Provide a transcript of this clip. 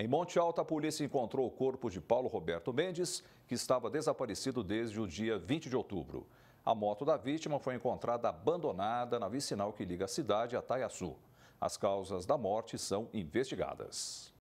Em Monte Alto, a polícia encontrou o corpo de Paulo Roberto Mendes, que estava desaparecido desde o dia 20 de outubro. A moto da vítima foi encontrada abandonada na vicinal que liga a cidade a Taiaçu. As causas da morte são investigadas.